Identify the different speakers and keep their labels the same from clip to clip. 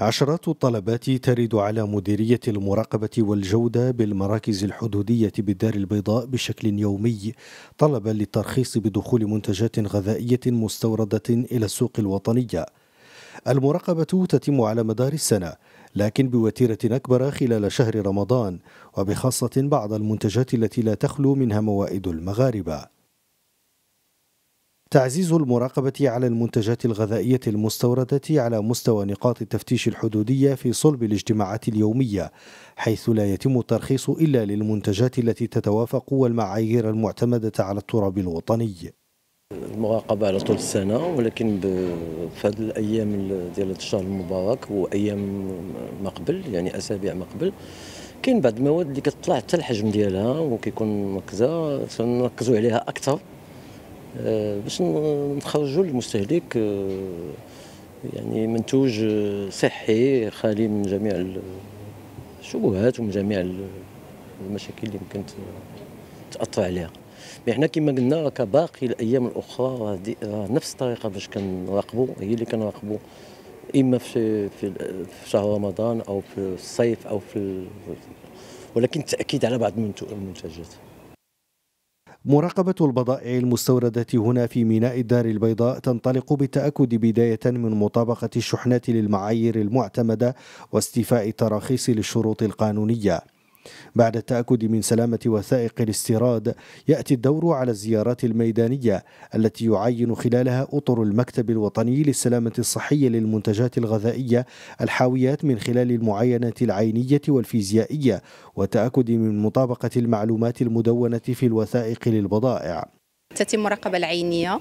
Speaker 1: عشرات الطلبات ترد على مديرية المراقبة والجودة بالمراكز الحدودية بالدار البيضاء بشكل يومي طلبا للترخيص بدخول منتجات غذائية مستوردة إلى السوق الوطنية المراقبة تتم على مدار السنة لكن بوتيرة أكبر خلال شهر رمضان وبخاصة بعض المنتجات التي لا تخلو منها موائد المغاربة تعزيز المراقبة على المنتجات الغذائية المستوردة على مستوى نقاط التفتيش الحدودية في صلب الاجتماعات اليومية حيث لا يتم الترخيص إلا للمنتجات التي تتوافق والمعايير المعتمدة على التراب الوطني
Speaker 2: المراقبة على طول السنة ولكن في هذه الأيام ديال الشهر المبارك وأيام ما قبل يعني أسابيع ما قبل كاين بعض المواد اللي كتطلع حتى الحجم ديالها وكيكون مركزة فنركزوا عليها أكثر آه، باش نخرجوا للمستهلك آه، يعني منتوج آه، صحي خالي من جميع الشبهات ومن جميع المشاكل اللي يمكن تاثر عليها مي حنا كما قلنا راه كباقي الايام الاخرى نفس الطريقه باش كنراقبوا هي اللي كنراقبوا اما في في شهر رمضان او في الصيف او في ولكن التاكيد على بعض المنتجات
Speaker 1: مراقبة البضائع المستوردة هنا في ميناء الدار البيضاء تنطلق بالتأكد بداية من مطابقة الشحنات للمعايير المعتمدة واستيفاء التراخيص للشروط القانونية بعد التأكد من سلامة وثائق الاستيراد يأتي الدور على الزيارات الميدانية التي يعين خلالها أطر المكتب الوطني للسلامة الصحية للمنتجات الغذائية الحاويات من خلال المعاينة العينية والفيزيائية والتأكد من مطابقة المعلومات المدونة في الوثائق للبضائع
Speaker 3: تتم المراقبة العينية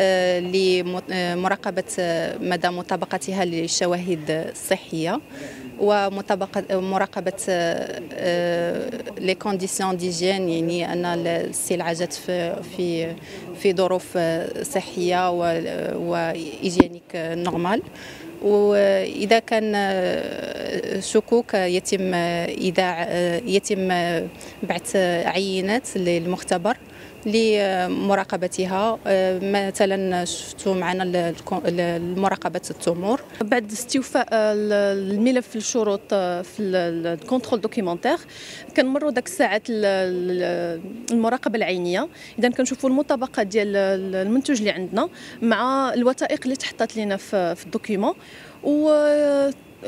Speaker 3: آه، لمراقبة آه، آه، مدى مطابقتها للشواهد الصحية ومراقبة لي كونديسيون ديجين يعني أن السلعة جات في في في ظروف صحية وإيجينيك نورمال واذا كان آه، شكوك آه، يتم آه، اذا يتم بعث عينات للمختبر لمراقبتها مثلا شفتوا معنا المراقبه التمور بعد
Speaker 4: استوفاء الملف الشروط في الكونترول دوكيمونتير كنمروا داك الساعات المراقبه العينيه اذا كنشوفوا المطابقه ديال المنتوج اللي عندنا مع الوثائق اللي تحطات لنا في الدوكيمون و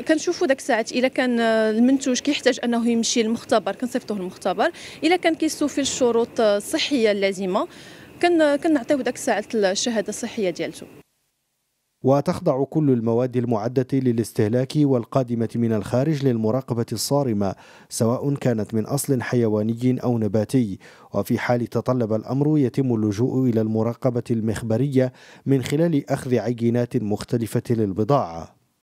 Speaker 4: كنشوفوا داك الساعات الا كان المنتوج كيحتاج انه يمشي للمختبر كنصيفطوه للمختبر الا كان كيسوفي الشروط الصحيه اللازمه كنعطيو داك الساعات الشهاده الصحيه ديالته
Speaker 1: وتخضع كل المواد المعدة للاستهلاك والقادمة من الخارج للمراقبة الصارمة سواء كانت من أصل حيواني أو نباتي وفي حال تطلب الأمر يتم اللجوء إلى المراقبة المخبرية من خلال أخذ عينات مختلفة للبضاعة